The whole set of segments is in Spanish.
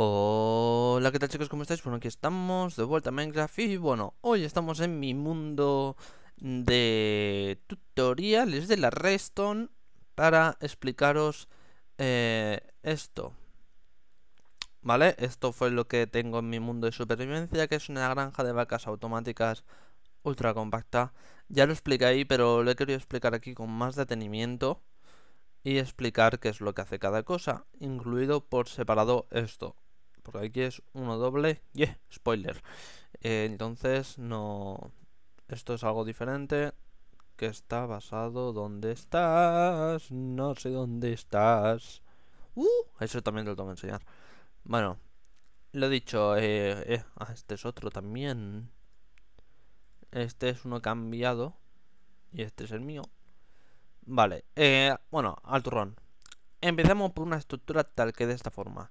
Hola, ¿qué tal chicos? ¿Cómo estáis? Bueno, aquí estamos de vuelta a Minecraft y bueno, hoy estamos en mi mundo de tutoriales de la Redstone para explicaros eh, esto. ¿Vale? Esto fue lo que tengo en mi mundo de supervivencia, que es una granja de vacas automáticas ultra compacta. Ya lo expliqué ahí, pero lo he querido explicar aquí con más detenimiento y explicar qué es lo que hace cada cosa, incluido por separado esto porque aquí es uno doble, yeah, spoiler. Eh, entonces no, esto es algo diferente que está basado donde estás, no sé dónde estás. Uh, eso también te lo tengo que enseñar. Bueno, lo dicho, eh, eh, ah, este es otro también. Este es uno cambiado y este es el mío. Vale, eh, bueno, al turrón. Empezamos por una estructura tal que de esta forma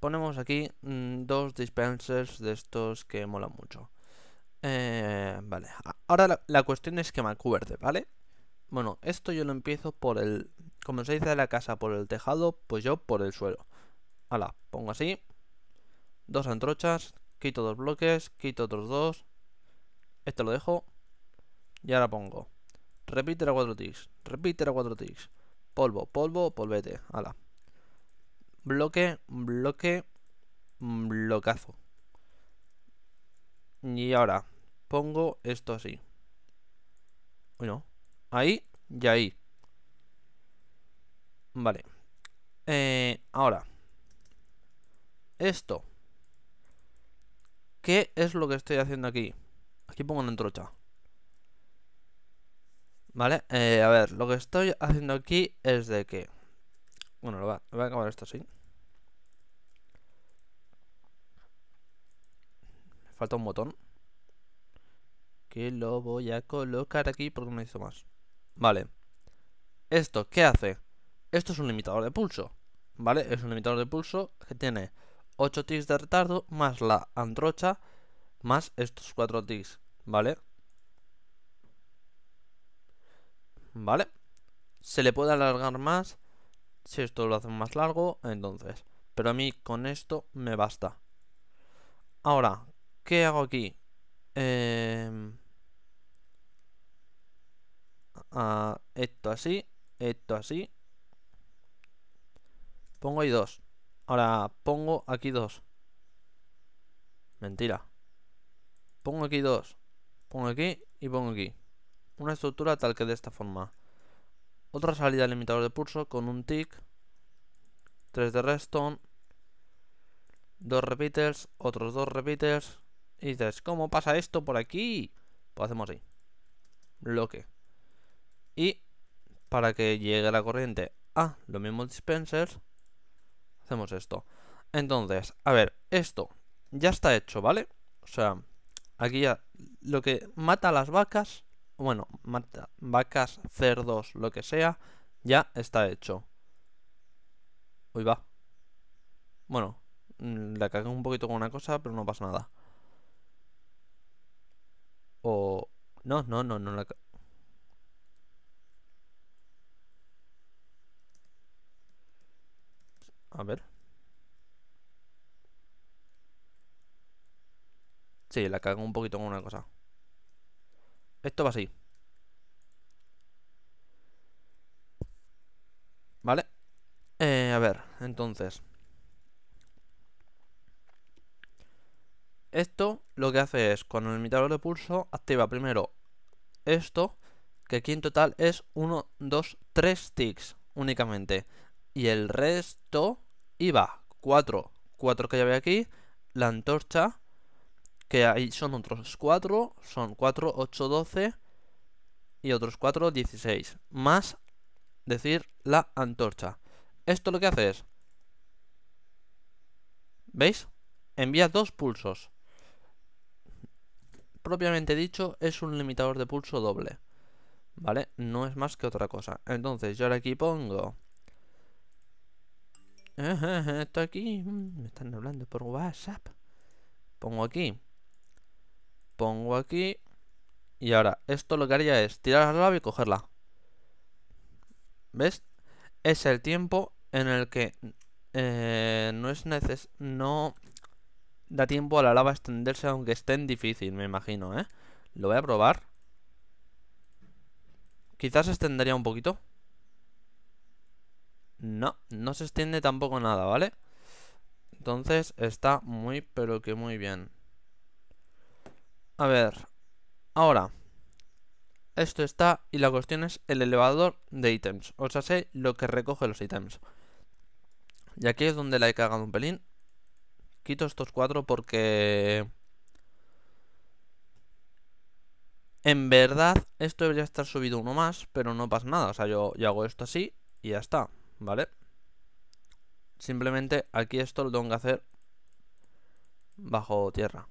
ponemos aquí mm, dos dispensers de estos que molan mucho. Eh, vale, ahora la, cuestión es que me ¿vale? Bueno, esto yo lo empiezo por el... Como se dice de la casa, por el tejado, pues yo por el suelo. Hala, pongo así. Dos antrochas, quito dos bloques, quito otros dos. Esto lo dejo. Y ahora pongo. Repite a cuatro ticks, repite a cuatro ticks. Polvo, polvo, polvete. ala Bloque, bloque, blocazo. Mm, y ahora pongo esto así. Bueno, ahí y ahí. Vale. Eh, ahora. Esto. ¿Qué es lo que estoy haciendo aquí? Aquí pongo una entrocha Vale, eh, a ver, lo que estoy haciendo aquí es de que bueno, lo va, va a acabar esto así. Falta un botón. Que lo voy a colocar aquí porque no hizo más. Vale. ¿Esto qué hace? Esto es un limitador de pulso. ¿Vale? Es un limitador de pulso que tiene 8 ticks de retardo más la antrocha más estos 4 ticks. ¿Vale? ¿Vale? Se le puede alargar más si esto lo hacen más largo, entonces. Pero a mí con esto me basta. Ahora, ¿qué hago aquí? Em, esto así, esto así. Pongo ahí dos. Ahora pongo aquí dos. Mentira. Pongo aquí dos. Pongo aquí y pongo aquí. Una estructura tal que de esta forma. Otra salida del limitador de pulso con un tick, 3 de redstone, 2 repeaters, otros 2 repeaters. Y dices, ¿cómo pasa esto por aquí? Pues hacemos ahí Bloque. Y para que llegue la corriente a los mismos dispensers, hacemos esto. Entonces, a ver, esto ya está hecho, ¿vale? O sea, aquí ya lo que mata a las vacas bueno, vacas, cerdos, lo que sea, ya está hecho. Uy, va. Bueno, mm, la cagué un poquito con una cosa, pero no pasa nada. O... No, no, no, no la... A ver. Sí, la cago un poquito con una cosa. Esto va así. ¿Vale? Eh, a ver, entonces. Esto lo que hace es, con el limitador de pulso, activa primero esto, que aquí en total es 1, 2, 3 ticks únicamente. Y el resto iba 4, 4 que ya ve aquí, la antorcha que ahí son otros cuatro son 4, 8, 12 y otros 4, 16, más decir la antorcha. Esto lo que hace es, ¿veis? Envía dos pulsos. Propiamente dicho, es un limitador de pulso doble. ¿Vale? No es más que otra cosa. Entonces, yo ahora aquí pongo... está aquí. Mm, me están hablando por WhatsApp. Pongo aquí pongo aquí. Y ahora, esto lo que haría es tirar la lava y cogerla. ¿Ves? Es el tiempo en el que eh, no es necesario no da tiempo a la lava extenderse aunque esté en difícil, me imagino, ¿eh? Lo voy a probar. Quizás se extendería un poquito. No, no se extiende tampoco nada, ¿vale? Entonces está muy pero que muy bien. A ver, ahora, esto está y la cuestión es el elevador de ítems, o sea, sé lo que recoge los ítems. Y aquí es donde la he cagado un pelín. Quito estos cuatro porque... En verdad, esto debería estar subido uno más, pero no pasa nada. O sea, yo, hago esto así y ya está, ¿vale? Simplemente aquí esto lo tengo que hacer bajo tierra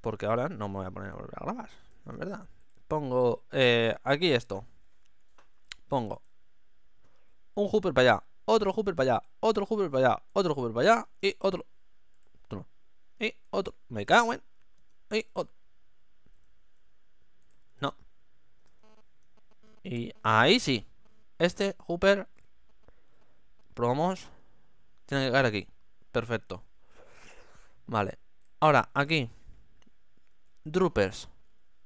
porque ahora no me voy a poner a volver a grabar, no es verdad. Pongo eh, aquí esto. Pongo un hooper para allá, otro hooper para allá, otro hooper para allá, otro hooper para allá y otro. Y otro. Me cago en. Y otro. No. Y ahí sí. Este hooper. Probamos. Tiene que caer aquí. Perfecto. Vale. Ahora, aquí. Droopers.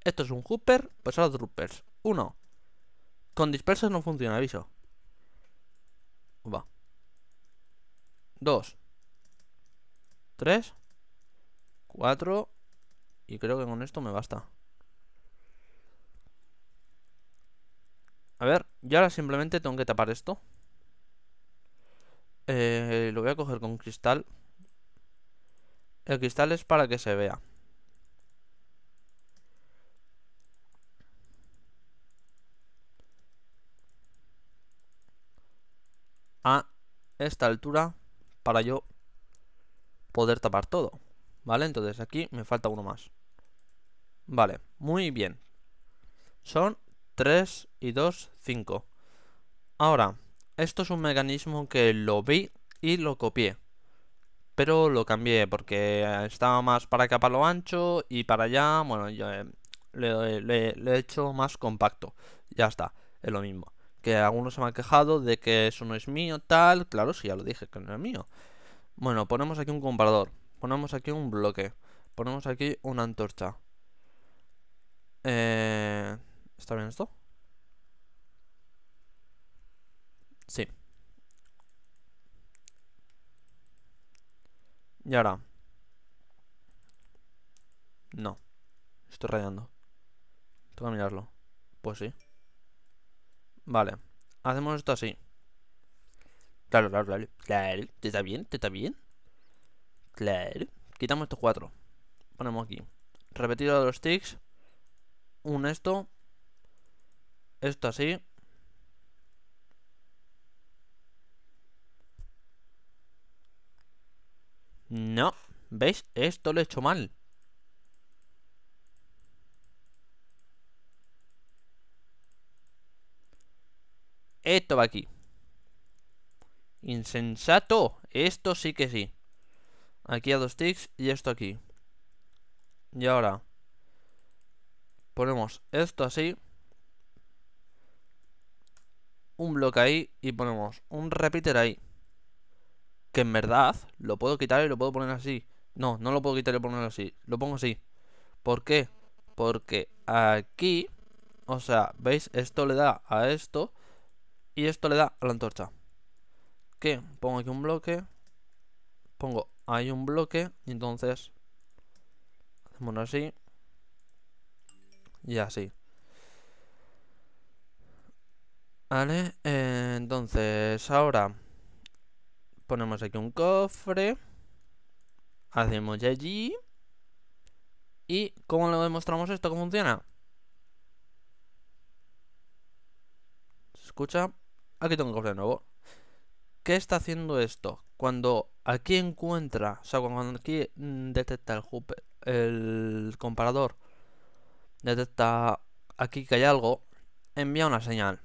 Esto es un Hooper, pues ahora Droopers. Uno. Con dispersos no funciona, aviso. Va. Dos. Tres. Cuatro. Y creo que con esto me basta. A ver, Yo ahora simplemente tengo que tapar esto. Eh, lo voy a coger con cristal. El cristal es para que se vea. a esta altura para yo poder tapar todo. ¿Vale? Entonces aquí me falta uno más. Vale, muy bien. Son 3 y 2, 5. Ahora, esto es un mecanismo que lo vi y lo copié. Pero lo cambié porque estaba más para acá para lo ancho y para allá, bueno, yo eh, le, le he hecho más compacto. Ya está, es lo mismo que algunos se me han quejado de que eso no es mío, tal. Claro, si ya lo dije, que no es mío. Bueno, ponemos aquí un comparador, ponemos aquí un bloque, ponemos aquí una antorcha. Eh, ¿Está bien esto? Sí. Y ahora. No. Estoy rayando. Tengo que mirarlo. Pues sí. Vale, hacemos esto así. Claro, claro, claro. ¿te está bien? ¿Te está bien? Claro. Quitamos estos cuatro. Ponemos aquí. Repetido de los ticks. Un esto. Esto así. No. ¿Veis? Esto lo he hecho mal. Esto va aquí. Insensato. Esto sí que sí. Aquí a dos ticks y esto aquí. Y ahora. Ponemos esto así. Un bloque ahí y ponemos un repeater ahí. Que en verdad lo puedo quitar y lo puedo poner así. No, no lo puedo quitar y poner así. Lo pongo así. ¿Por qué? Porque aquí... O sea, ¿veis? Esto le da a esto y esto le da a la antorcha. Que pongo aquí un bloque. Pongo ahí un bloque. Y entonces. Hacemos así. Y así. Vale. Eh, entonces ahora. Ponemos aquí un cofre. Hacemos ya allí. ¿Y cómo le demostramos esto? que funciona? ¿Se escucha? aquí tengo que correr de nuevo. ¿Qué está haciendo esto? Cuando aquí encuentra, o sea, cuando aquí mm, detecta el, el comparador, detecta aquí que hay algo, envía una señal.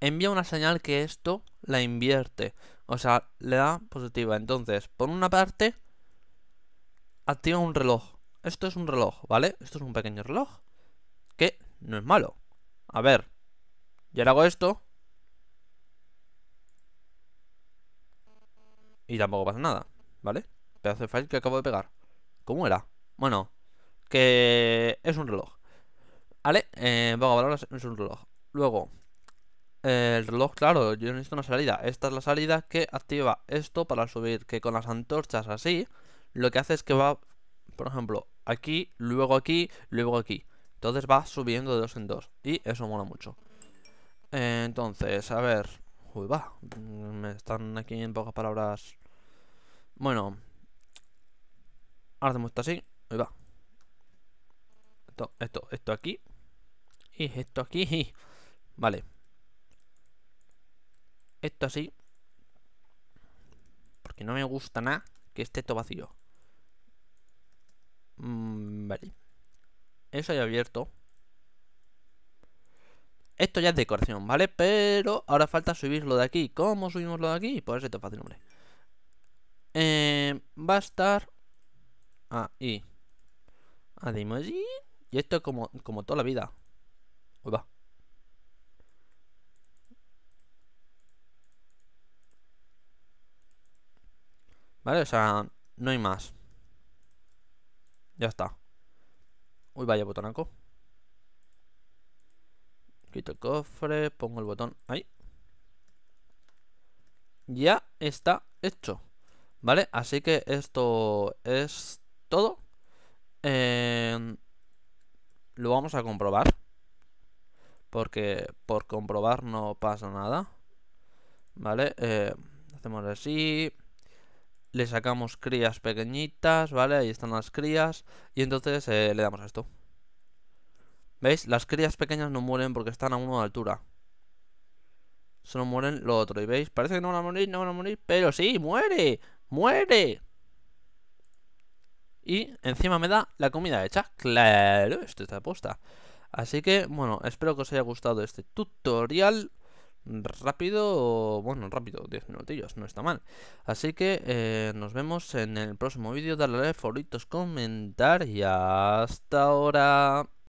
Envía una señal que esto la invierte, o sea, le da positiva. Entonces, por una parte, activa un reloj. Esto es un reloj, ¿vale? Esto es un pequeño reloj, que no es malo. A ver, y ahora hago esto, Y tampoco pasa nada, ¿vale? Pedazo de file que acabo de pegar. ¿Cómo era? Bueno, que es un reloj. ¿Vale? Eh, ver ahora. es un reloj. Luego, eh, el reloj, claro, yo necesito una salida. Esta es la salida que activa esto para subir. Que con las antorchas así, lo que hace es que va, por ejemplo, aquí, luego aquí, luego aquí. Entonces va subiendo de dos en dos. Y eso mola mucho. Eh, entonces, a ver. Uy, va. Me están aquí en pocas palabras. Bueno. Ahora hacemos esto así. Uy, va. Esto, esto, esto aquí. Y esto aquí. Vale. Esto así. Porque no me gusta nada que esté todo vacío. Mm, vale. Eso ya abierto. Esto ya es decoración, ¿vale? Pero ahora falta subirlo de aquí. ¿Cómo subimoslo de aquí? Por pues eso te fácil, hombre. Eh, va a estar ahí. allí Y esto es como, como toda la vida. Uy, va. ¿Vale? O sea, no hay más. Ya está. Uy, vaya botonaco. Quito el cofre, pongo el botón ahí. Ya está hecho. ¿Vale? Así que esto es todo. Em, lo vamos a comprobar. Porque por comprobar no pasa nada. ¿Vale? Em, hacemos así. Le sacamos crías pequeñitas, ¿vale? Ahí están las crías. Y entonces eh, le damos a esto. ¿Veis? Las crías pequeñas no mueren porque están a una de altura. Solo mueren lo otro. ¿Y veis? Parece que no van a morir, no van a morir. Pero sí, muere. Muere. Y encima me da la comida hecha. Claro, esto está aposta Así que, bueno, espero que os haya gustado este tutorial. Rápido, bueno, rápido, 10 minutillos, no está mal. Así que eh, nos vemos en el próximo vídeo. Darle a favoritos, comentar y hasta ahora.